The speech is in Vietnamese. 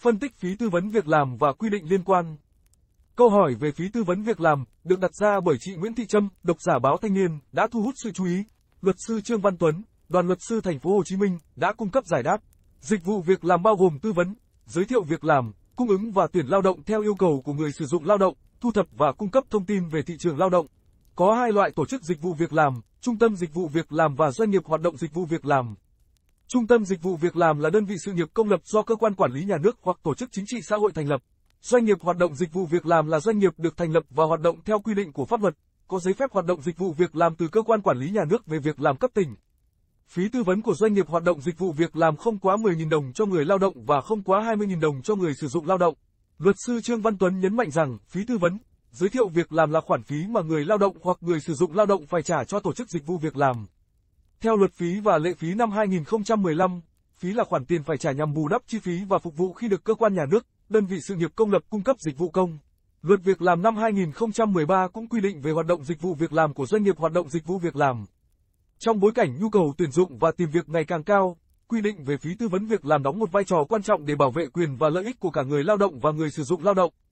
phân tích phí tư vấn việc làm và quy định liên quan. Câu hỏi về phí tư vấn việc làm được đặt ra bởi chị Nguyễn Thị Trâm, độc giả báo Thanh niên, đã thu hút sự chú ý. Luật sư Trương Văn Tuấn, đoàn luật sư thành phố Hồ Chí Minh đã cung cấp giải đáp. Dịch vụ việc làm bao gồm tư vấn, giới thiệu việc làm, cung ứng và tuyển lao động theo yêu cầu của người sử dụng lao động, thu thập và cung cấp thông tin về thị trường lao động. Có hai loại tổ chức dịch vụ việc làm, trung tâm dịch vụ việc làm và doanh nghiệp hoạt động dịch vụ việc làm. Trung tâm Dịch vụ Việc làm là đơn vị sự nghiệp công lập do cơ quan quản lý nhà nước hoặc tổ chức chính trị xã hội thành lập. Doanh nghiệp hoạt động dịch vụ việc làm là doanh nghiệp được thành lập và hoạt động theo quy định của pháp luật, có giấy phép hoạt động dịch vụ việc làm từ cơ quan quản lý nhà nước về việc làm cấp tỉnh. Phí tư vấn của doanh nghiệp hoạt động dịch vụ việc làm không quá 10.000 đồng cho người lao động và không quá 20.000 đồng cho người sử dụng lao động. Luật sư Trương Văn Tuấn nhấn mạnh rằng, phí tư vấn, giới thiệu việc làm là khoản phí mà người lao động hoặc người sử dụng lao động phải trả cho tổ chức dịch vụ việc làm. Theo luật phí và lệ phí năm 2015, phí là khoản tiền phải trả nhằm bù đắp chi phí và phục vụ khi được cơ quan nhà nước, đơn vị sự nghiệp công lập cung cấp dịch vụ công. Luật việc làm năm 2013 cũng quy định về hoạt động dịch vụ việc làm của doanh nghiệp hoạt động dịch vụ việc làm. Trong bối cảnh nhu cầu tuyển dụng và tìm việc ngày càng cao, quy định về phí tư vấn việc làm đóng một vai trò quan trọng để bảo vệ quyền và lợi ích của cả người lao động và người sử dụng lao động.